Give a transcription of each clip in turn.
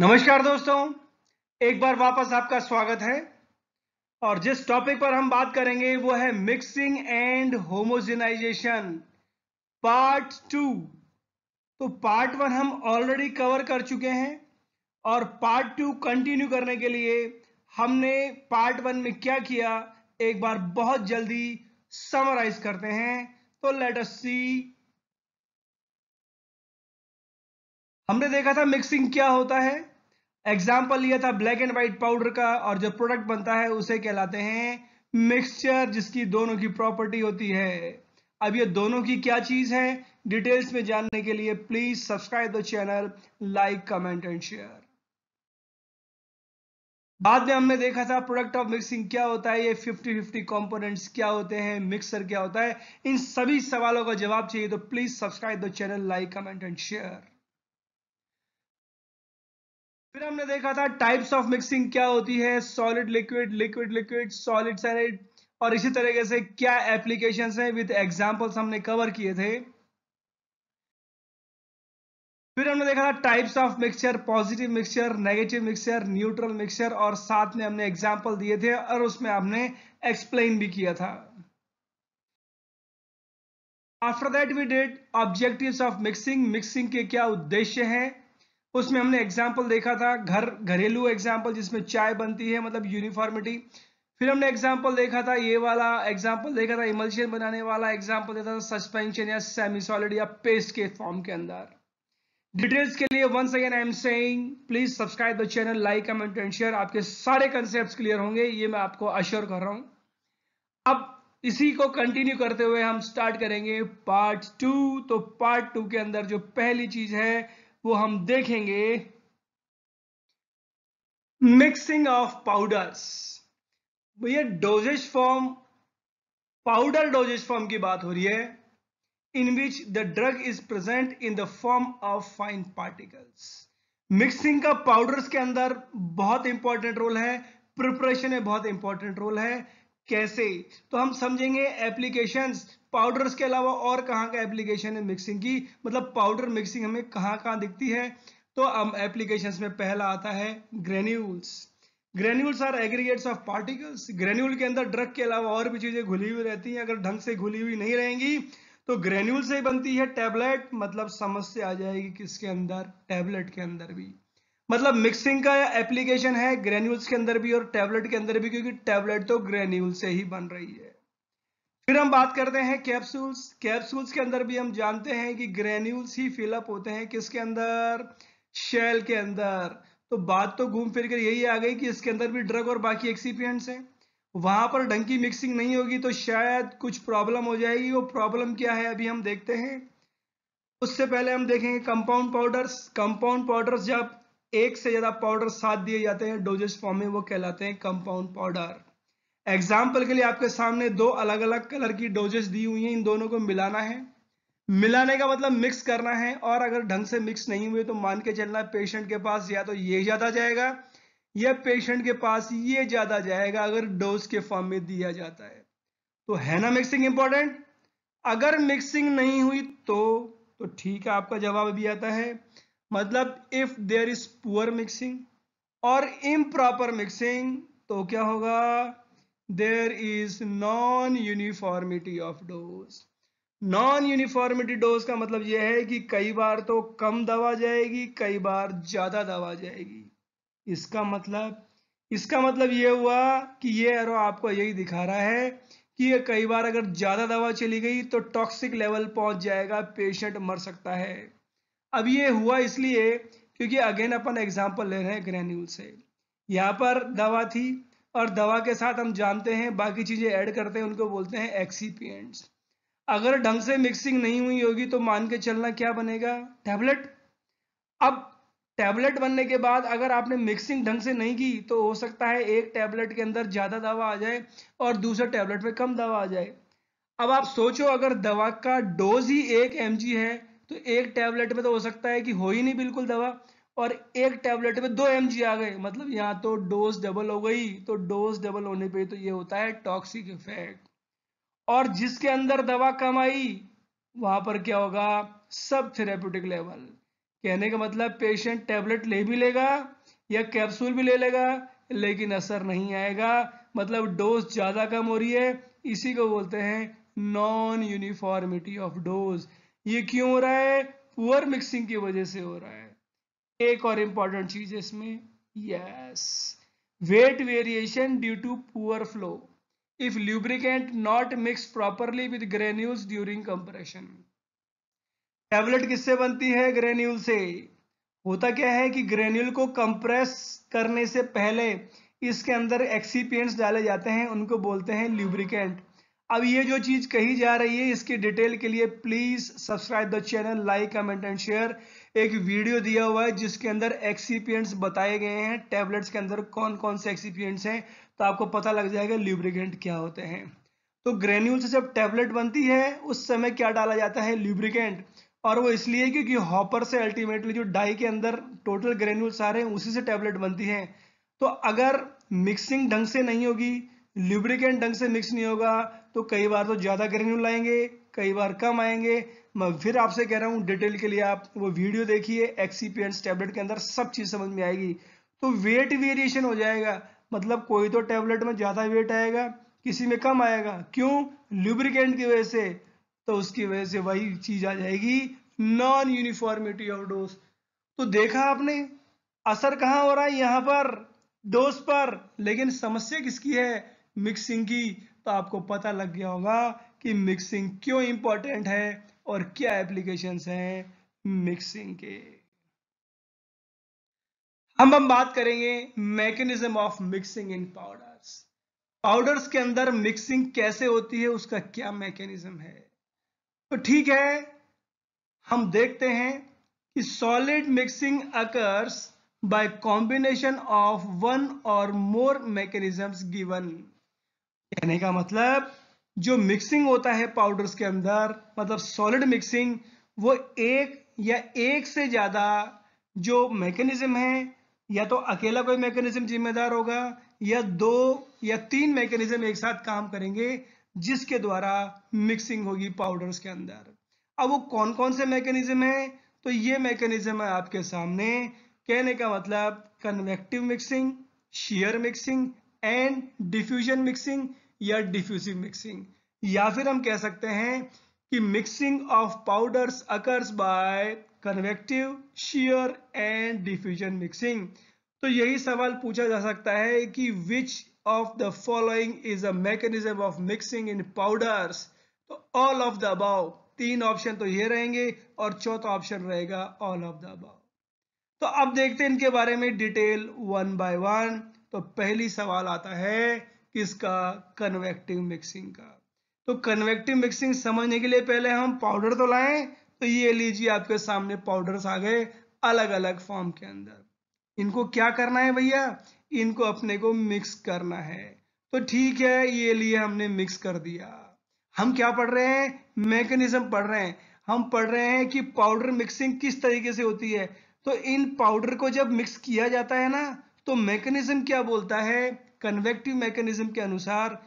नमस्कार दोस्तों एक बार वापस आपका स्वागत है और जिस टॉपिक पर हम बात करेंगे वो है mixing and homogenization part two तो पार्ट वन हम ऑलरेडी कवर कर चुके हैं और पार्ट टू कंटिन्यू करने के लिए हमने पार्ट वन में क्या किया एक बार बहुत जल्दी समराइज करते हैं तो लेट अस सी हमने देखा था मिक्सिंग क्या होता है एग्जाम्पल लिया था ब्लैक एंड व्हाइट पाउडर का और जो प्रोडक्ट बनता है उसे कहलाते हैं मिक्सचर जिसकी दोनों की प्रॉपर्टी होती है अब ये दोनों की क्या चीज है डिटेल्स में जानने के लिए please subscribe the channel like comment and share बाद में हमने देखा था प्रोडक्ट ऑफ मिक्सिंग क्या होता है ये 50 50 कंपोनेंट्स क्या होते हैं मिक्सर क्या होता है इन सभी सवालों का जवाब चाहिए तो please subscribe the channel like comment and share फिर हमने देखा था टाइप्स ऑफ मिक्सिंग क्या होती है solid liquid liquid liquid solid solid और इसी तरीके से क्या एप्लीकेशन है विद एग्जाम्पल्स हमने कवर किए थे फिर हमने देखा था types of mixture positive mixture negative mixture neutral mixture और साथ में हमने एग्जाम्पल दिए थे और उसमें हमने एक्सप्लेन भी किया था after that we did objective of mixing mixing के क्या उद्देश्य हैं उसमें हमने एग्जाम्पल देखा था घर घरेलू एग्जाम्पल जिसमें चाय बनती है मतलब यूनिफॉर्मिटी फिर हमने एग्जाम्पल देखा था ये वाला एग्जाम्पल देखा था इमल्शन बनाने वाला एग्जाम्पल देखा था सस्पेंशन या सेमी सॉलिड या पेस्ट के फॉर्म के अंदर डिटेल्स के लिए once again I am saying please subscribe the channel like comment and share आपके सारे कंसेप्ट क्लियर होंगे ये मैं आपको अश्योर कर रहा हूं अब इसी को कंटिन्यू करते हुए हम स्टार्ट करेंगे पार्ट टू तो पार्ट टू के अंदर जो पहली चीज है वो हम देखेंगे मिक्सिंग ऑफ पाउडर्स भैया dosage form powder dosage form की बात हो रही है in which the drug is present in the form of fine particles mixing का पाउडर्स के अंदर बहुत इंपॉर्टेंट रोल है प्रिपरेशन में बहुत इंपॉर्टेंट रोल है कैसे तो हम समझेंगे एप्लीकेशंस पाउडर्स के अलावा और कहाँ का एप्लीकेशन है मिक्सिंग की मतलब पाउडर मिक्सिंग हमें कहाँ कहाँ दिखती है तो हम एप्लीकेशन में पहला आता है granules granules are aggregates of particles granule के अंदर ड्रग के अलावा और भी चीजें घुली हुई रहती हैं अगर ढंग से घुली हुई नहीं रहेंगी तो ग्रेन्यूल से बनती है टैबलेट मतलब समस्या आ जाएगी किसके अंदर टैबलेट के अंदर भी मतलब मिक्सिंग का एप्लीकेशन है ग्रेन्यूल्स के अंदर भी और टैबलेट के अंदर भी क्योंकि टैबलेट तो ग्रेन्यूल से ही बन रही है फिर हम बात करते हैं कैप्सूल्स कैप्सूल्स के अंदर भी हम जानते हैं कि ग्रेन्यूल्स ही फिलअप होते हैं किसके अंदर शेल के अंदर तो बात तो घूम फिर कर यही आ गई कि इसके अंदर भी ड्रग और बाकी एक्सीपियंट्स हैं वहां पर ढंग की मिक्सिंग नहीं होगी तो शायद कुछ प्रॉब्लम हो जाएगी वो प्रॉब्लम क्या है अभी हम देखते हैं उससे पहले हम देखेंगे कंपाउंड पाउडर्स कंपाउंड पाउडर्स जब एक से ज्यादा पाउडर साथ दिए जाते हैं डोजेस फॉर्म में वो कहलाते हैं कंपाउंड पाउडर एग्जाम्पल के लिए आपके सामने दो अलग अलग कलर की डोजेस दी हुई है इन दोनों को मिलाना है मिलाने का मतलब मिक्स करना है और अगर ढंग से मिक्स नहीं हुए तो मान के चलना पेशेंट के पास या तो ये ज्यादा जाएगा या पेशेंट के पास ये ज्यादा जाएगा अगर डोज के फॉर्म में दिया जाता है तो है ना मिक्सिंग इंपॉर्टेंट अगर मिक्सिंग नहीं हुई तो तो ठीक है आपका जवाब भी आता है मतलब if there is poor mixing और इम्प्रॉपर मिक्सिंग तो क्या होगा there is non uniformity of dose non uniformity dose का मतलब यह है कि कई बार तो कम दवा जाएगी कई बार ज्यादा दवा जाएगी इसका मतलब इसका मतलब यह हुआ कि ये एरो आपको यही दिखा रहा है कि ये कई बार अगर ज्यादा दवा चली गई तो टॉक्सिक लेवल पहुंच जाएगा पेशेंट मर सकता है अब ये हुआ इसलिए क्योंकि अगेन अपन एग्जाम्पल ले रहे हैं ग्रेन्यूल से यहाँ पर दवा थी और दवा के साथ हम जानते हैं बाकी चीज़ें ऐड करते हैं उनको बोलते हैं एक्सीपियंट्स अगर ढंग से मिक्सिंग नहीं हुई होगी तो मान के चलना क्या बनेगा टैबलेट अब टैबलेट बनने के बाद अगर आपने मिक्सिंग ढंग से नहीं की तो हो सकता है एक टैबलेट के अंदर ज़्यादा दवा आ जाए और दूसरे टैबलेट में कम दवा आ जाए अब आप सोचो अगर दवा का डोज ही एक एम है तो एक टैबलेट में तो हो सकता है कि हो ही नहीं बिल्कुल दवा और एक टैबलेट में दो एम आ गए मतलब यहाँ तो डोज डबल हो गई तो डोज डबल होने पे तो ये होता है टॉक्सिक इफेक्ट और जिसके अंदर दवा कम आई वहां पर क्या होगा सब थेरेप्यूटिक लेवल कहने का मतलब पेशेंट टैबलेट ले भी लेगा या कैप्सूल भी ले लेगा लेकिन असर नहीं आएगा मतलब डोज ज़्यादा कम हो रही है इसी को बोलते हैं नॉन यूनिफॉर्मिटी ऑफ डोज ये क्यों हो रहा है पुअर मिक्सिंग की वजह से हो रहा है एक और इंपॉर्टेंट चीज है इसमें yes weight variation due to poor flow if lubricant not mix properly with granules during compression tablet किससे बनती है ग्रेन्यूल से होता क्या है कि ग्रेन्यूल को कंप्रेस करने से पहले इसके अंदर एक्सीपियंट्स डाले जाते हैं उनको बोलते हैं ल्यूब्रिकेंट अब ये जो चीज कही जा रही है इसकी डिटेल के लिए please subscribe the channel like comment and share एक वीडियो दिया हुआ है जिसके अंदर एक्सीपियंट्स बताए गए हैं टैबलेट्स के अंदर कौन कौन से एक्सीपियंट्स हैं तो आपको पता लग जाएगा ल्यूब्रिकेंट क्या होते हैं तो ग्रेन्यूल से जब टैबलेट बनती है उस समय क्या डाला जाता है ल्यूब्रिकेंट और वो इसलिए क्योंकि हॉपर से अल्टीमेटली जो डाई के अंदर टोटल ग्रेन्यूल्स आ रहे हैं उसी से टैबलेट बनती है तो अगर मिक्सिंग ढंग से नहीं होगी ल्यूब्रिकेंट ढंग से मिक्स नहीं होगा तो कई बार तो ज़्यादा ग्रेन्यूल आएंगे कई बार कम आएंगे मैं फिर आपसे कह रहा हूँ डिटेल के लिए आप वो वीडियो देखिए एक्सीपीएंस टैबलेट के अंदर सब चीज़ समझ में आएगी तो वेट वेरिएशन हो जाएगा मतलब कोई तो टैबलेट में ज़्यादा वेट आएगा किसी में कम आएगा क्यों लुब्रिकेंट की वजह से तो उसकी वजह से वही चीज़ आ जाएगी नॉन यूनिफॉर्मिटी ऑफ डोज तो देखा आपने असर कहाँ हो रहा है यहाँ पर डोज पर लेकिन समस्या किसकी है मिक्सिंग की तो आपको पता लग गया होगा कि मिक्सिंग क्यों इंपॉर्टेंट है और क्या एप्लीकेशन हैं मिक्सिंग के हम हम बात करेंगे mechanism of mixing in powders powders के अंदर मिक्सिंग कैसे होती है उसका क्या मैकेनिज्म है तो ठीक है हम देखते हैं कि solid mixing occurs by combination of one और मोर मैकेनिज्म गिवन कहने का मतलब जो मिक्सिंग होता है पाउडर्स के अंदर मतलब सॉलिड मिक्सिंग वो एक या एक से ज़्यादा जो मैकेनिज्म है या तो अकेला कोई मैकेनिज्म जिम्मेदार होगा या दो या तीन मैकेनिज्म एक साथ काम करेंगे जिसके द्वारा मिक्सिंग होगी पाउडर्स के अंदर अब वो कौन कौन से मैकेनिज्म है तो ये मैकेनिज्म है आपके सामने कहने का मतलब convective mixing shear mixing and diffusion mixing या डिफ्यूसिव मिक्सिंग या फिर हम कह सकते हैं कि mixing of powders occurs by convective shear and diffusion mixing तो यही सवाल पूछा जा सकता है कि which of the following is a mechanism of mixing in powders तो ऑल ऑफ द अबाव तीन ऑप्शन तो ये रहेंगे और चौथा ऑप्शन रहेगा ऑल ऑफ द अबाव तो अब देखते हैं इनके बारे में डिटेल वन बाय वन तो पहली सवाल आता है किसका कन्वेक्टिव मिक्सिंग का तो कन्वेक्टिव मिक्सिंग समझने के लिए पहले हम पाउडर तो लाए तो ये लीजिए आपके सामने पाउडर्स आ गए अलग अलग फॉर्म के अंदर इनको क्या करना है भैया इनको अपने को मिक्स करना है तो ठीक है ये लिए हमने मिक्स कर दिया हम क्या पढ़ रहे हैं मैकेनिज्म पढ़ रहे हैं हम पढ़ रहे हैं कि पाउडर मिक्सिंग किस तरीके से होती है तो इन पाउडर को जब मिक्स किया जाता है ना तो मैकेनिज्म क्या बोलता है कन्वेक्टिव मैकेनिज्म के अनुसार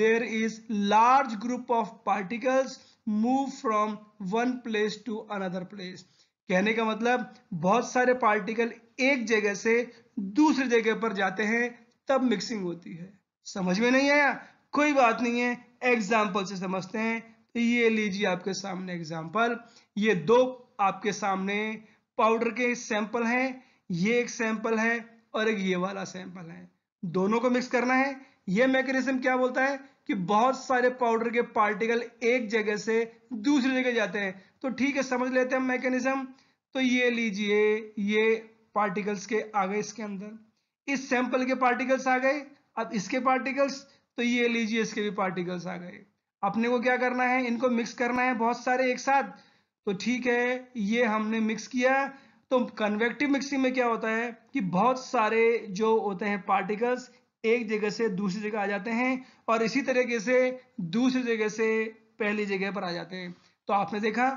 there is large group of particles move from one place to another place कहने का मतलब बहुत सारे पार्टिकल एक जगह से दूसरी जगह पर जाते हैं तब मिक्सिंग होती है समझ में नहीं आया कोई बात नहीं है एग्जाम्पल से समझते हैं तो ये लीजिए आपके सामने एग्जाम्पल ये दो आपके सामने पाउडर के सैंपल हैं ये एक सैंपल है और एक ये वाला सैंपल है दोनों को मिक्स करना है यह मैकेनिज्म क्या बोलता है कि बहुत सारे पाउडर के पार्टिकल एक जगह से दूसरी जगह जाते हैं तो ठीक है समझ लेते हैं मैकेनिज्म तो ये लीजिए ये पार्टिकल्स के आ गए इसके अंदर इस सैंपल के पार्टिकल्स आ गए अब इसके पार्टिकल्स तो ये लीजिए इसके भी पार्टिकल्स आ गए अपने को क्या करना है इनको मिक्स करना है बहुत सारे एक साथ तो ठीक है ये हमने मिक्स किया तो कन्वेक्टिव मिक्सिंग में क्या होता है कि बहुत सारे जो होते हैं पार्टिकल्स एक जगह से दूसरी जगह आ जाते हैं और इसी तरीके से दूसरी जगह से पहली जगह पर आ जाते हैं तो आपने देखा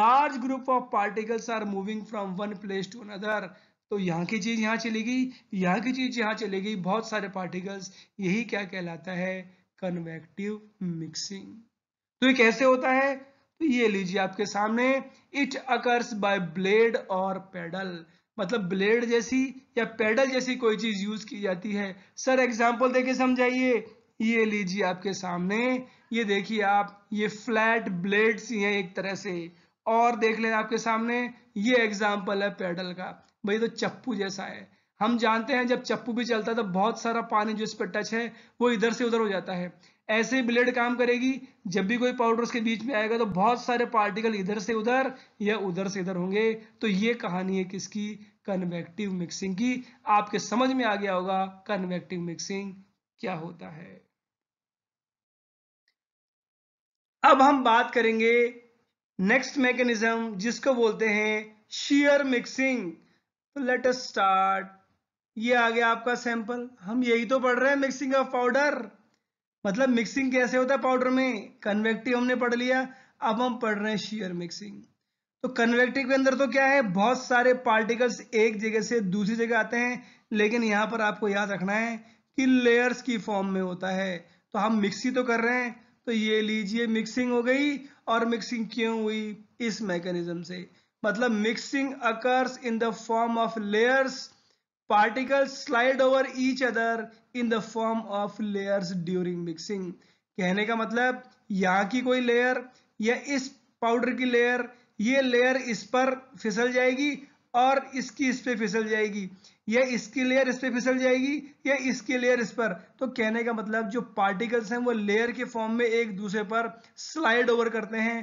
large group of particles are moving from one place to another तो यहाँ की चीज यहाँ चलेगी यहाँ की चीज यहाँ चलेगी बहुत सारे पार्टिकल्स यही क्या कहलाता है कन्वेक्टिव मिक्सिंग तो ये कैसे होता है तो ये लीजिए आपके सामने इट अकर्स बाय ब्लेड और पेडल मतलब ब्लेड जैसी या पेडल जैसी कोई चीज यूज की जाती है सर एग्जाम्पल देके समझाइए ये लीजिए आपके सामने ये देखिए आप ये फ्लैट ब्लेड्स ही हैं एक तरह से और देख लें आपके सामने ये एग्जाम्पल है पेडल का भाई तो चप्पू जैसा है हम जानते हैं जब चप्पू भी चलता है तो बहुत सारा पानी जो इस पर टच है वो इधर से उधर हो जाता है ऐसे ब्लेड काम करेगी जब भी कोई पाउडर उसके बीच में आएगा तो बहुत सारे पार्टिकल इधर से उधर या उधर से इधर होंगे तो ये कहानी है किसकी कन्वेक्टिव मिक्सिंग की आपके समझ में आ गया होगा कन्वेक्टिव मिक्सिंग क्या होता है अब हम बात करेंगे नेक्स्ट मैकेनिज्म जिसको बोलते हैं shear mixing let us start ये आ गया आपका सैंपल हम यही तो पढ़ रहे हैं मिक्सिंग ऑफ पाउडर मतलब मिक्सिंग कैसे होता है पाउडर में कन्वेक्टिव हमने पढ़ लिया अब हम पढ़ रहे हैं शीयर मिक्सिंग तो कन्वेक्टिव के अंदर तो क्या है बहुत सारे पार्टिकल्स एक जगह से दूसरी जगह आते हैं लेकिन यहाँ पर आपको याद रखना है कि लेयर्स की फॉर्म में होता है तो हम मिक्सी तो कर रहे हैं तो ये लीजिए मिक्सिंग हो गई और मिक्सिंग क्यों हुई इस मैकेनिज्म से मतलब mixing occurs in the form of layers particle slide over each other in the form of layers during mixing कहने का मतलब यहां की कोई लेयर या इस पाउडर की लेयर ये लेयर इस पर फिसल जाएगी और इसकी इस पे फिसल जाएगी या इसकी लेयर इस पे फिसल जाएगी या इसकी लेयर इस पर तो कहने का मतलब जो पार्टिकल्स हैं वो लेयर के फॉर्म में एक दूसरे पर स्लाइड ओवर करते हैं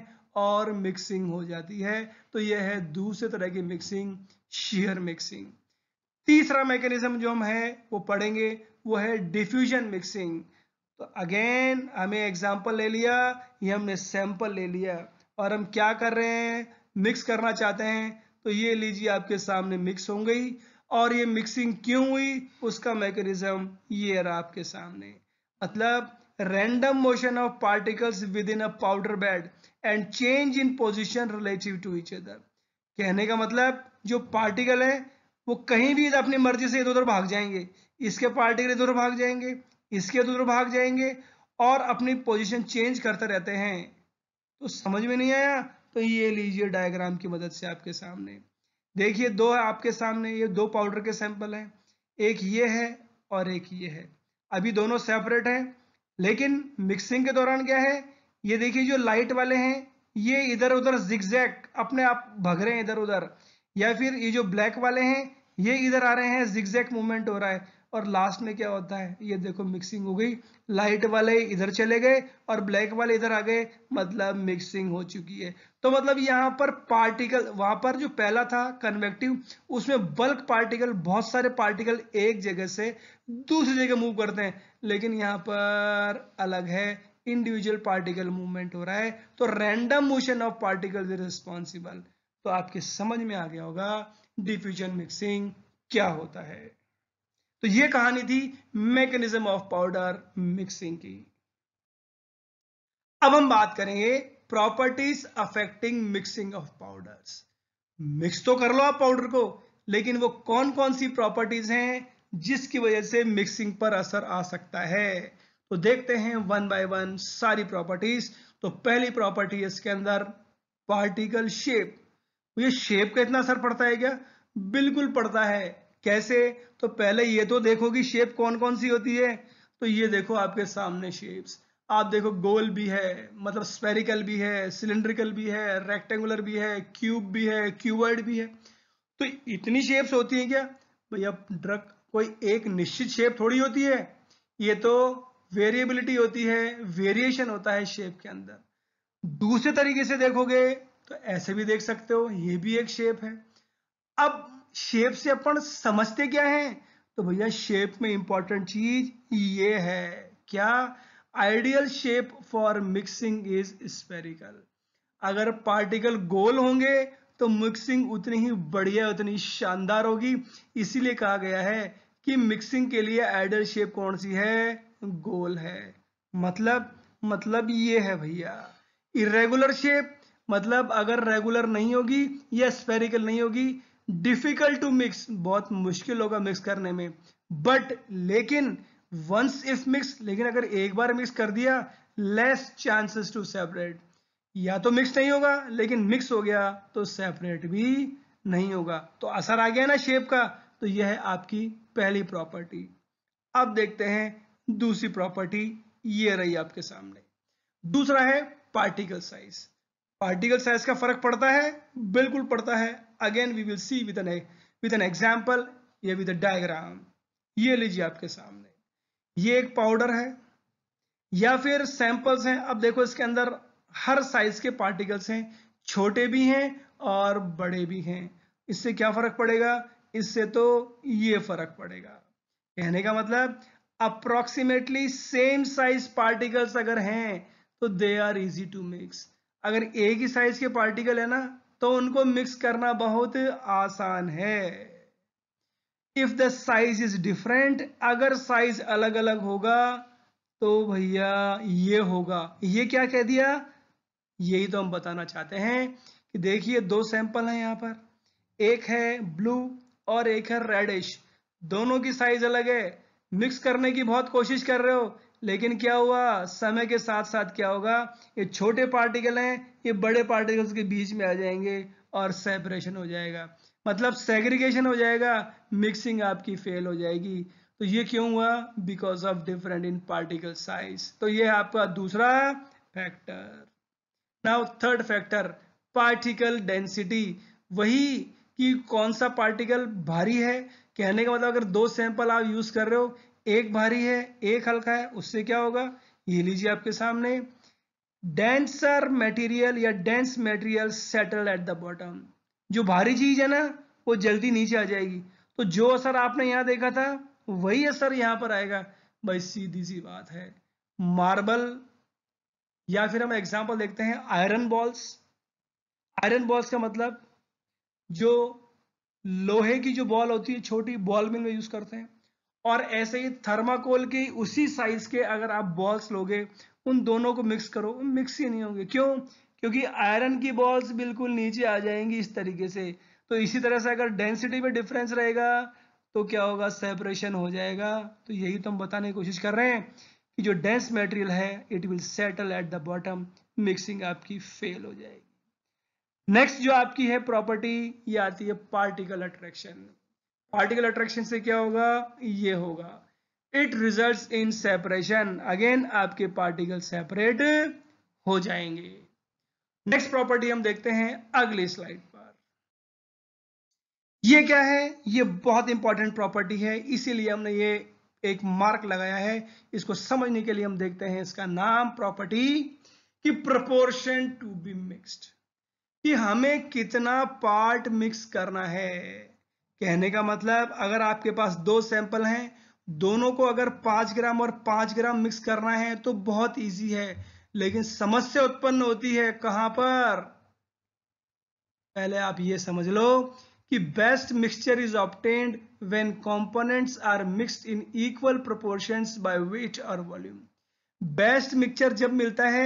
और मिक्सिंग हो जाती है तो यह है दूसरे तरह की मिक्सिंग शेयर मिक्सिंग तीसरा मैकेनिज्म जो हम है वो पढ़ेंगे वो है डिफ्यूजन मिक्सिंग तो अगेन हमें एग्जाम्पल ले लिया ये हमने सैंपल ले लिया और हम क्या कर रहे हैं मिक्स करना चाहते हैं तो ये लीजिए आपके सामने मिक्स हो गई और ये मिक्सिंग क्यों हुई उसका मैकेनिज्म ये रहा आपके सामने मतलब motion of particles within a powder bed and change in position relative to each other कहने का मतलब जो पार्टिकल है वो कहीं भी अपनी मर्जी से इधर उधर भाग जाएंगे इसके पार्टी के इधर भाग जाएंगे इसके इधर उधर भाग जाएंगे और अपनी पोजीशन चेंज करते रहते हैं तो समझ में नहीं आया तो ये लीजिए डायग्राम की मदद से आपके सामने देखिए दो है आपके सामने ये दो पाउडर के सैंपल हैं एक ये है और एक ये है अभी दोनों सेपरेट हैं लेकिन मिक्सिंग के दौरान क्या है ये देखिए जो लाइट वाले हैं ये इधर उधर जिक्जैक्ट अपने आप भग रहे हैं इधर उधर या फिर ये जो ब्लैक वाले हैं ये इधर आ रहे हैं जिक्जैक मूवमेंट हो रहा है और लास्ट में क्या होता है ये देखो मिक्सिंग हो गई लाइट वाले इधर चले गए और ब्लैक वाले इधर आ गए मतलब मिक्सिंग हो चुकी है तो मतलब यहाँ पर पार्टिकल वहां पर जो पहला था कन्वेक्टिव उसमें बल्क पार्टिकल बहुत सारे पार्टिकल एक जगह से दूसरी जगह मूव करते हैं लेकिन यहाँ पर अलग है इंडिविजुअल पार्टिकल मूवमेंट हो रहा है तो random motion of particle is responsible तो आपके समझ में आ गया होगा डिफ्यूजन मिक्सिंग क्या होता है तो ये कहानी थी मैकेनिज्म ऑफ पाउडर मिक्सिंग की अब हम बात करेंगे properties affecting mixing of powders mix तो कर लो आप पाउडर को लेकिन वो कौन कौन सी प्रॉपर्टीज हैं जिसकी वजह से मिक्सिंग पर असर आ सकता है तो देखते हैं वन बाय वन सारी प्रॉपर्टीज तो पहली प्रॉपर्टी इसके अंदर पार्टिकल शेप ये शेप का इतना असर पड़ता है क्या बिल्कुल पड़ता है कैसे तो पहले ये तो देखो कि शेप कौन कौन सी होती है तो ये देखो आपके सामने शेप्स आप देखो गोल भी है मतलब स्पेरिकल भी है सिलेंड्रिकल भी है रेक्टेंगुलर भी है क्यूब भी है क्यूबर्ड भी है तो इतनी शेप्स होती है क्या भैया ड्रग कोई एक निश्चित शेप थोड़ी होती है ये तो वेरिएबिलिटी होती है वेरिएशन होता है शेप के अंदर दूसरे तरीके से देखोगे तो ऐसे भी देख सकते हो ये भी एक शेप है अब शेप से अपन समझते क्या है तो भैया शेप में इंपॉर्टेंट चीज ये है क्या ideal shape for mixing is spherical अगर पार्टिकल गोल होंगे तो मिक्सिंग उतनी ही बढ़िया उतनी शानदार होगी इसीलिए कहा गया है कि मिक्सिंग के लिए आइडियल शेप कौन सी है गोल है मतलब मतलब ये है भैया इरेगुलर शेप मतलब अगर रेगुलर नहीं होगी या स्पेरिकल नहीं होगी डिफिकल्ट टू मिक्स बहुत मुश्किल होगा मिक्स करने में बट लेकिन वंस इफ मिक्स लेकिन अगर एक बार मिक्स कर दिया लेस चांसेस टू सेपरेट या तो मिक्स नहीं होगा लेकिन मिक्स हो गया तो सेपरेट भी नहीं होगा तो असर आ गया ना शेप का तो यह है आपकी पहली प्रॉपर्टी अब देखते हैं दूसरी प्रॉपर्टी ये रही आपके सामने दूसरा है पार्टिकल साइज पार्टिकल साइज का फर्क पड़ता है बिल्कुल पड़ता है again we will see with an with an example या विद डायग्राम ये लीजिए आपके सामने ये एक पाउडर है या फिर सैंपल्स हैं अब देखो इसके अंदर हर साइज के पार्टिकल्स हैं छोटे भी हैं और बड़े भी हैं इससे क्या फर्क पड़ेगा इससे तो ये फर्क पड़ेगा कहने का मतलब अप्रोक्सीमेटली सेम साइज पार्टिकल्स अगर हैं तो they are easy to mix अगर एक ही साइज के पार्टिकल है ना तो उनको मिक्स करना बहुत आसान है if the size is different अगर साइज अलग अलग होगा तो भैया ये होगा ये क्या कह दिया यही तो हम बताना चाहते हैं कि देखिए दो सैंपल हैं यहां पर एक है ब्लू और एक है रेडिश दोनों की साइज अलग है मिक्स करने की बहुत कोशिश कर रहे हो लेकिन क्या हुआ समय के साथ साथ क्या होगा ये छोटे पार्टिकल हैं ये बड़े पार्टिकल्स के बीच में आ जाएंगे और सेपरेशन हो जाएगा मतलब सेग्रीगेशन हो जाएगा मिक्सिंग आपकी फेल हो जाएगी तो ये क्यों हुआ because of different in particle size तो ये आपका दूसरा factor now third factor particle density वही कि कौन सा पार्टिकल भारी है कहने का मतलब अगर दो सैंपल आप यूज कर रहे हो एक भारी है एक हल्का है उससे क्या होगा ये लीजिए आपके सामने डेंसर मटेरियल या dense material settle at the bottom जो भारी चीज है ना वो जल्दी नीचे आ जाएगी तो जो असर आपने यहां देखा था वही असर यहां पर आएगा भाई सीधी सी बात है मार्बल या फिर हम एग्जाम्पल देखते हैं आयरन बॉल्स आयरन बॉल्स का मतलब जो लोहे की जो बॉल होती है छोटी बॉल मिल में यूज करते हैं और ऐसे ही थर्माकोल की उसी साइज के अगर आप बॉल्स लोगे उन दोनों को मिक्स करो मिक्स ही नहीं होंगे क्यों क्योंकि आयरन की बॉल्स बिल्कुल नीचे आ जाएंगी इस तरीके से तो इसी तरह से अगर डेंसिटी में डिफरेंस रहेगा तो क्या होगा सेपरेशन हो जाएगा तो यही तो हम बताने की कोशिश कर रहे हैं कि जो डेंस मटेरियल है it will settle at the bottom mixing आपकी फेल हो जाएगी नेक्स्ट जो आपकी है प्रॉपर्टी ये आती है पार्टिकल अट्रैक्शन पार्टिकल अट्रैक्शन से क्या होगा ये होगा it result in separation again आपके पार्टिकल सेपरेट हो जाएंगे नेक्स्ट प्रॉपर्टी हम देखते हैं अगली स्लाइड पर ये क्या है ये बहुत इंपॉर्टेंट प्रॉपर्टी है इसीलिए हमने ये एक मार्क लगाया है इसको समझने के लिए हम देखते हैं इसका नाम प्रॉपर्टी कि प्रपोर्शन टू बी मिक्सड कि हमें कितना पार्ट मिक्स करना है कहने का मतलब अगर आपके पास दो सैंपल हैं दोनों को अगर पांच ग्राम और पांच ग्राम मिक्स करना है तो बहुत इजी है लेकिन समस्या उत्पन्न होती है कहां पर पहले आप ये समझ लो कि best mixture is obtained when components are mixed in equal proportions by weight और वॉल्यूम बेस्ट मिक्सचर जब मिलता है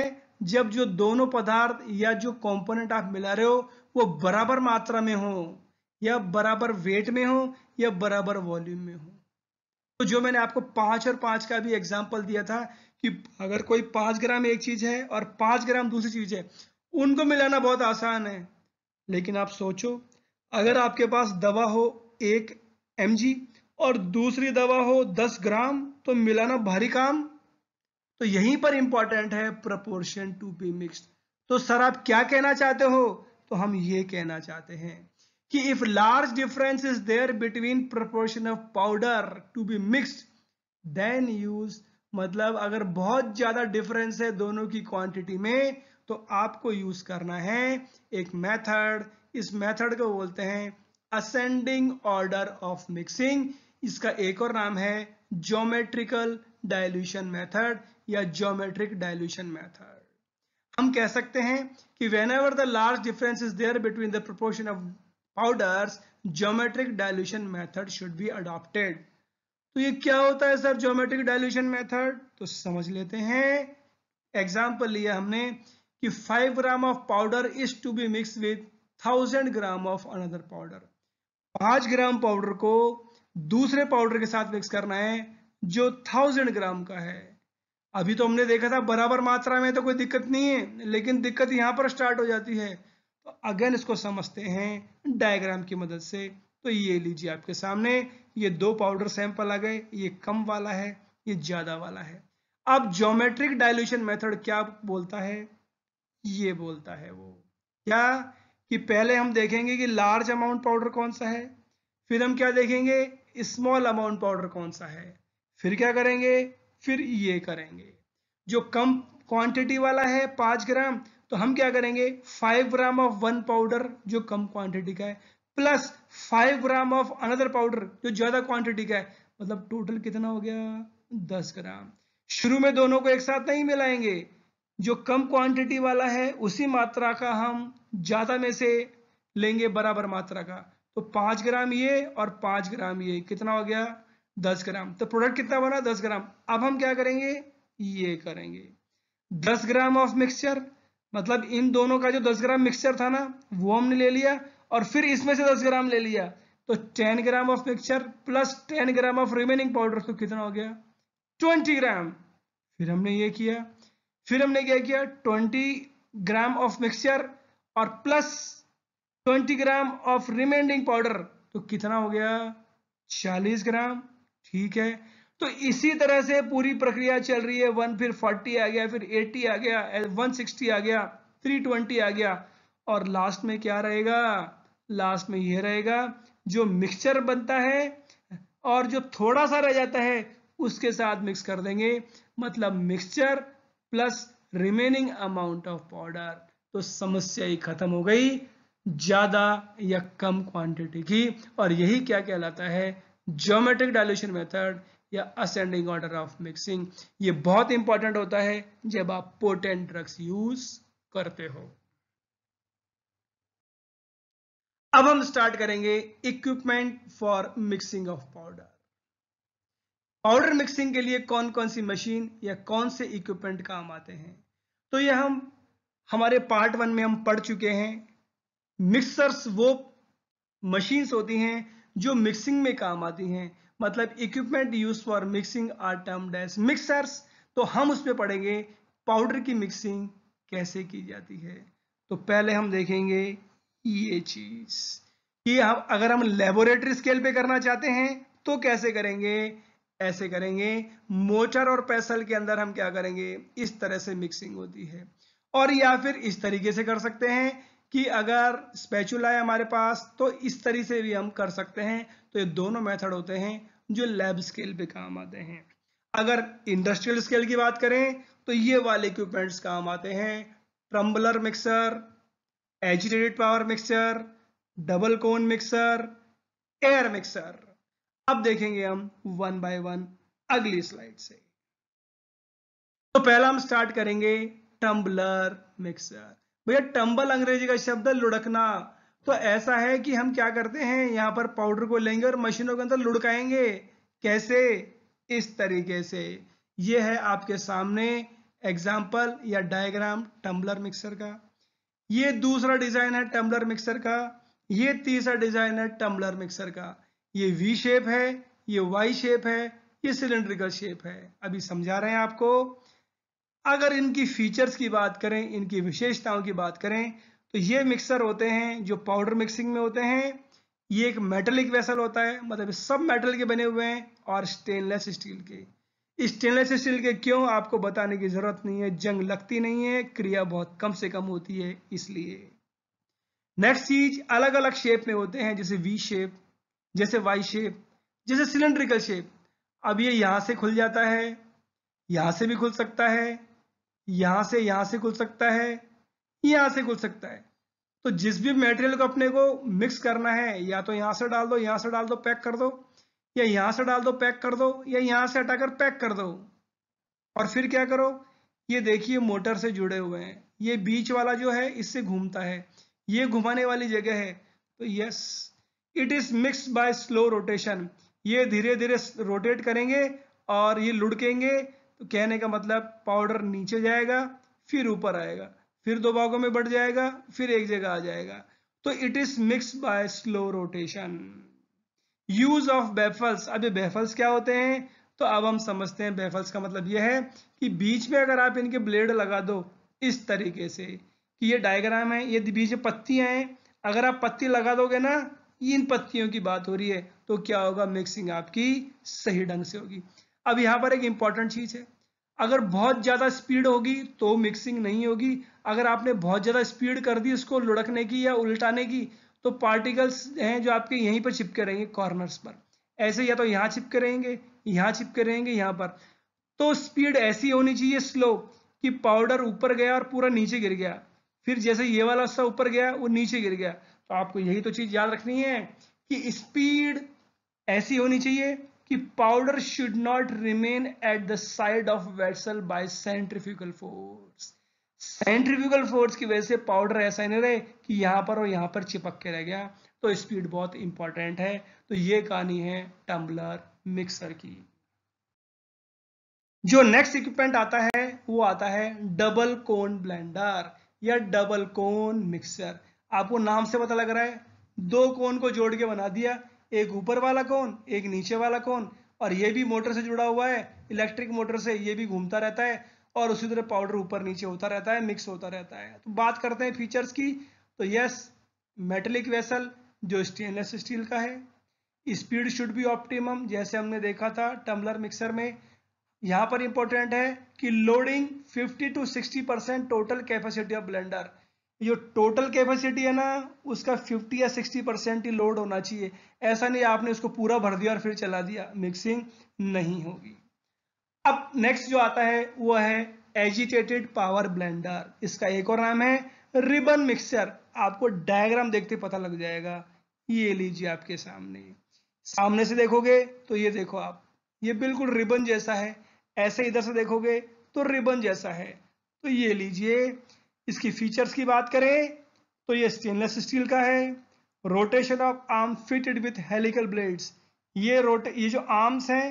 जब जो दोनों पदार्थ या जो कॉम्पोनेंट आप मिला रहे हो वो बराबर मात्रा में हो या बराबर वेट में हो या बराबर वॉल्यूम में हो तो जो मैंने आपको पांच और पांच का भी एग्जाम्पल दिया था कि अगर कोई पांच ग्राम एक चीज़ है और पांच ग्राम दूसरी चीज़ है उनको मिलाना बहुत आसान है लेकिन आप सोचो अगर आपके पास दवा हो एक एम और दूसरी दवा हो दस ग्राम तो मिलाना भारी काम तो यहीं पर इंपॉर्टेंट है प्रपोर्शन टू बी मिक्स तो सर आप क्या कहना चाहते हो तो हम ये कहना चाहते हैं कि if large difference is there between proportion of powder to be mix then use मतलब अगर बहुत ज्यादा डिफरेंस है दोनों की क्वांटिटी में तो आपको यूज करना है एक मेथड इस मेथड को बोलते हैं असेंडिंग ऑर्डर ऑफ मिक्सिंग इसका एक और नाम है ज्योमेट्रिकल डाइल्यूशन मेथड या ज्योमेट्रिक डाइल्यूशन मेथड हम कह सकते हैं कि whenever the large difference is there between the proportion of powders geometric dilution method should be adopted तो ये क्या होता है सर ज्योमेट्रिक डाइल्यूशन मेथड तो समझ लेते हैं एग्जाम्पल लिया हमने कि 5 gram of powder is to be mix with 1000 gram of another powder 5 gram powder को दूसरे पाउडर के साथ मिक्स करना है जो 1000 ग्राम का है अभी तो हमने देखा था बराबर मात्रा में तो कोई दिक्कत नहीं है लेकिन दिक्कत यहां पर स्टार्ट हो जाती है तो अगेन इसको समझते हैं डायग्राम की मदद से तो ये लीजिए आपके सामने ये दो पाउडर सैंपल आ गए ये कम वाला है ये ज्यादा वाला है अब ज्योमेट्रिक डायल्यूशन मेथड क्या बोलता है ये बोलता है वो क्या कि पहले हम देखेंगे कि लार्ज अमाउंट पाउडर कौन सा है फिर हम क्या देखेंगे स्मॉल अमाउंट पाउडर कौन सा है फिर क्या करेंगे फिर ये करेंगे जो कम क्वांटिटी वाला है पांच ग्राम तो हम क्या करेंगे five gram of one powder जो कम क्वांटिटी का है plus five gram of another powder जो ज्यादा क्वांटिटी का है मतलब टोटल कितना हो गया दस ग्राम शुरू में दोनों को एक साथ नहीं मिलाएंगे जो कम क्वांटिटी वाला है उसी मात्रा का हम ज्यादा में से लेंगे बराबर मात्रा का तो पांच ग्राम ये और पांच ग्राम ये कितना हो गया दस ग्राम तो प्रोडक्ट कितना बना दस ग्राम अब हम क्या करेंगे ये करेंगे दस ग्राम ऑफ मिक्सचर मतलब इन दोनों का जो 10 ग्राम मिक्सचर था ना वो हमने ले लिया और फिर इसमें से 10 ग्राम ले लिया तो 10 gram of mixture plus 10 gram of remaining powder तो कितना हो गया 20 ग्राम फिर हमने ये किया फिर हमने क्या किया 20 ग्राम ऑफ मिक्सचर और plus 20 gram of remaining powder तो कितना हो गया चालीस ग्राम ठीक है तो इसी तरह से पूरी प्रक्रिया चल रही है वन फिर फोर्टी आ गया फिर एटी आ गया वन सिक्सटी आ गया थ्री ट्वेंटी आ गया और लास्ट में क्या रहेगा लास्ट में यह रहेगा जो मिक्सचर बनता है और जो थोड़ा सा रह जाता है उसके साथ मिक्स कर देंगे मतलब mixture plus remaining amount of powder तो समस्या ही खत्म हो गई ज्यादा या कम क्वांटिटी की और यही क्या कहलाता है ज्योमेट्रिक डायल्यूशन मेथड या असेंडिंग ऑर्डर ऑफ मिक्सिंग ये बहुत इंपॉर्टेंट होता है जब आप पोटेंट ड्रग्स यूज करते हो अब हम स्टार्ट करेंगे equipment for mixing of powder powder mixing के लिए कौन कौन सी मशीन या कौन से इक्विपमेंट काम आते हैं तो ये हम हमारे पार्ट वन में हम पढ़ चुके हैं मिक्सर्स वो मशीन्स होती हैं जो मिक्सिंग में काम आती हैं मतलब equipment use for mixing are termed as mixers तो हम उस पर पढ़ेंगे पाउडर की मिक्सिंग कैसे की जाती है तो पहले हम देखेंगे ये चीज कि हम अगर हम लेबोरेटरी स्केल पे करना चाहते हैं तो कैसे करेंगे ऐसे करेंगे मोटर और पैसल के अंदर हम क्या करेंगे इस तरह से मिक्सिंग होती है और या फिर इस तरीके से कर सकते हैं कि अगर स्पैचुला है हमारे पास तो इस तरीके से भी हम कर सकते हैं तो ये दोनों मेथड होते हैं जो लैब स्केल पे काम आते हैं अगर इंडस्ट्रियल स्केल की बात करें तो ये वाले इक्विपमेंट्स काम आते हैं tumbler mixer agitated power mixer double cone mixer air mixer अब देखेंगे हम वन बाय वन अगली स्लाइड से तो पहला हम स्टार्ट करेंगे टम्बलर मिक्सर भैया टंबल अंग्रेजी का शब्द लुढ़कना तो ऐसा है कि हम क्या करते हैं यहां पर पाउडर को लेंगे और मशीनों के अंदर लुढ़काएंगे कैसे इस तरीके से यह है आपके सामने एग्जाम्पल या डायग्राम टम्बलर मिक्सर का ये दूसरा डिजाइन है टम्बलर मिक्सर का ये तीसरा डिजाइन है टम्बलर मिक्सर का ये वी शेप है ये वाई शेप है ये सिलेंड्रिकल शेप है अभी समझा रहे हैं आपको अगर इनकी फीचर्स की बात करें इनकी विशेषताओं की बात करें तो ये मिक्सर होते हैं जो पाउडर मिक्सिंग में होते हैं ये एक मेटलिक वेसल होता है मतलब सब मेटल के बने हुए हैं और स्टेनलेस स्टील के स्टेनलेस स्टील के क्यों आपको बताने की ज़रूरत नहीं है जंग लगती नहीं है क्रिया बहुत कम से कम होती है इसलिए नेक्स्ट चीज अलग अलग शेप में होते हैं जैसे वी शेप जैसे वाई शेप जैसे सिलेंड्रिकल शेप अब ये यहां से खुल जाता है यहां से भी खुल सकता है यहां से यहां से खुल सकता है यहां से खुल सकता है तो जिस भी मेटेरियल को अपने को मिक्स करना है या तो यहां से डाल दो यहां से डाल दो पैक कर दो या यहां से डाल दो पैक कर दो या यहां से हटाकर पैक कर दो और फिर क्या करो ये देखिए मोटर से जुड़े हुए हैं ये बीच वाला जो है इससे घूमता है ये घुमाने वाली जगह है तो yes it is mix by slow rotation ये धीरे धीरे रोटेट करेंगे और ये लुड़केंगे तो कहने का मतलब पाउडर नीचे जाएगा फिर ऊपर आएगा फिर दो भागों में बढ़ जाएगा फिर एक जगह आ जाएगा तो it is mix by slow rotation use of baffles अब ये बेफल्स क्या होते हैं तो अब हम समझते हैं बेफल्स का मतलब यह है कि बीच में अगर आप इनके ब्लेड लगा दो इस तरीके से कि ये डायग्राम है ये बीच में पत्तियां हैं अगर आप पत्ती लगा दोगे ना इन पत्तियों की बात हो रही है तो क्या होगा मिक्सिंग आपकी सही ढंग से होगी अब यहाँ पर एक इंपॉर्टेंट चीज़ है अगर बहुत ज़्यादा स्पीड होगी तो मिक्सिंग नहीं होगी अगर आपने बहुत ज़्यादा स्पीड कर दी उसको लुढ़कने की या उल्टाने की तो पार्टिकल्स हैं जो आपके यहीं पर चिपके रहेंगे कॉर्नर्स पर ऐसे या तो यहाँ चिपके रहेंगे यहाँ चिपके रहेंगे यहाँ पर तो स्पीड ऐसी होनी चाहिए स्लो कि पाउडर ऊपर गया और पूरा नीचे गिर गया फिर जैसे ये वाला हिस्सा ऊपर गया वो नीचे गिर गया तो आपको यही तो चीज़ याद रखनी है कि स्पीड ऐसी होनी चाहिए कि powder should not remain at the side of vessel by centrifugal force centrifugal force की वजह से पाउडर ऐसा नहीं रहे कि यहां पर और यहां पर चिपक के रह गया तो स्पीड बहुत इंपॉर्टेंट है तो ये कहानी है टम्बलर मिक्सर की जो नेक्स्ट इक्विपमेंट आता है वो आता है डबल कोन ब्लेंडर या डबल कोन मिक्सर आपको नाम से पता लग रहा है दो कोन को जोड़ के बना दिया एक ऊपर वाला कौन एक नीचे वाला कौन और ये भी मोटर से जुड़ा हुआ है इलेक्ट्रिक मोटर से ये भी घूमता रहता है और उसी तरह पाउडर ऊपर नीचे होता रहता है मिक्स होता रहता है तो बात करते हैं फीचर्स की तो यस मेटलिक वेसल जो स्टेनलेस स्टील का है स्पीड शुड बी ऑप्टिमम जैसे हमने देखा था टम्बलर मिक्सर में यहां पर इंपॉर्टेंट है कि loading 50 to 60 percent total capacity of blender जो टोटल कैपेसिटी है ना उसका 50 या 60 परसेंट ही लोड होना चाहिए ऐसा नहीं आपने उसको पूरा भर दिया और फिर चला दिया मिक्सिंग नहीं होगी अब नेक्स्ट जो आता है वो है एजिटेटेड पावर ब्लेंडर इसका एक और नाम है रिबन मिक्सर आपको डायग्राम देखते पता लग जाएगा ये लीजिए आपके सामने सामने से देखोगे तो ये देखो आप ये बिल्कुल रिबन जैसा है ऐसे इधर से देखोगे तो रिबन जैसा है तो ये लीजिए इसकी फीचर्स की बात करें तो ये स्टेनलेस स्टील का है rotation of arm fitted with helical blades ये रोटे ये जो आर्म्स हैं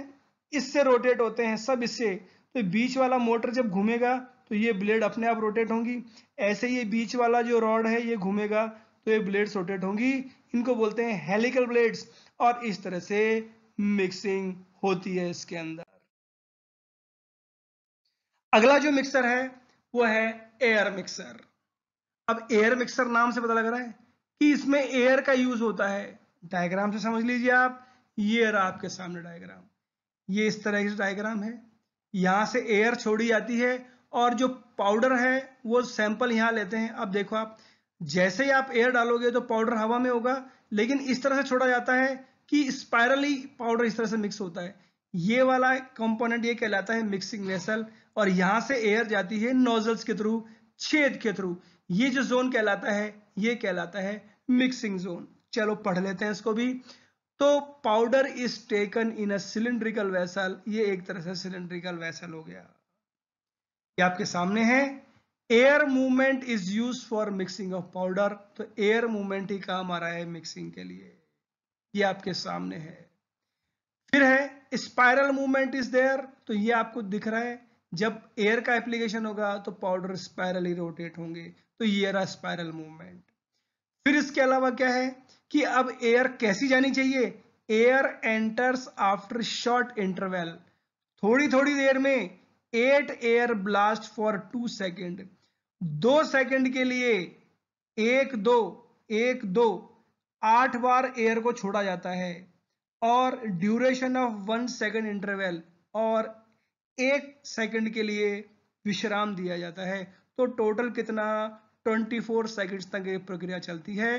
इससे रोटेट होते हैं सब इससे तो बीच वाला मोटर जब घूमेगा तो ये ब्लेड अपने आप रोटेट होंगी ऐसे ये बीच वाला जो रॉड है ये घूमेगा तो ये ब्लेड्स रोटेट होंगी इनको बोलते हैं हेलिकल ब्लेड्स और इस तरह से मिक्सिंग होती है इसके अंदर अगला जो मिक्सर है वो है एयर मिक्सर अब एयर मिक्सर नाम से पता लग रहा है कि इसमें एयर का यूज होता है डायग्राम से समझ लीजिए आप ये रहा आपके सामने डायग्राम ये इस तरह की डायग्राम है यहां से एयर छोड़ी जाती है और जो पाउडर है वो सैंपल यहां लेते हैं अब देखो आप जैसे ही आप एयर डालोगे तो पाउडर हवा में होगा लेकिन इस तरह से छोड़ा जाता है कि स्पायरली पाउडर इस तरह से मिक्स होता है ये वाला कंपोनेंट ये कहलाता है मिक्सिंग वेसल और यहां से एयर जाती है नोजल्स के थ्रू छेद के थ्रू ये जो जोन कहलाता है ये कहलाता है मिक्सिंग जोन चलो पढ़ लेते हैं इसको भी तो powder is taken in a cylindrical vessel ये एक तरह से सिलेंड्रिकल वैसल हो गया ये आपके सामने है air movement is use for mixing of powder तो एयर मूवमेंट ही काम आ रहा है मिक्सिंग के लिए ये आपके सामने है फिर है स्पाइरल मूवमेंट इज देयर तो ये आपको दिख रहा है जब एयर का एप्लीकेशन होगा तो पाउडर स्पायरली रोटेट होंगे तो ये रहा स्पायरल मूवमेंट फिर इसके अलावा क्या है कि अब एयर कैसी जानी चाहिए air enters after short interval थोड़ी थोड़ी देर में at air blast for two second दो सेकेंड के लिए एक दो एक दो आठ बार एयर को छोड़ा जाता है और duration of one second interval और एक सेकंड के लिए विश्राम दिया जाता है तो टोटल कितना 24 सेकेंड्स तक ये प्रक्रिया चलती है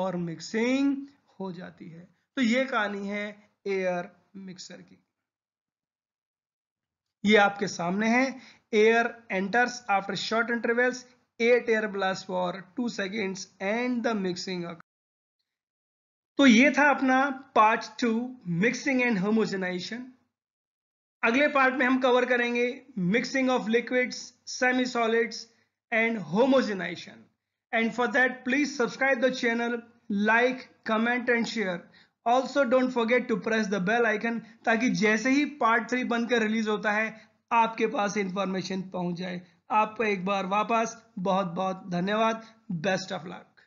और मिक्सिंग हो जाती है तो ये कहानी है एयर मिक्सर की ये आपके सामने है air enters after short intervals at air blast for two seconds and the mixing तो ये था अपना part two mixing and homogenization अगले पार्ट में हम कवर करेंगे mixing of liquids semi solids and homogenization and for that please subscribe the channel like comment and share also don't forget to press the bell icon ताकि जैसे ही part three बनकर release होता है आपके पास इंफॉर्मेशन पहुंच जाए आपको एक बार वापस बहुत बहुत धन्यवाद बेस्ट ऑफ लक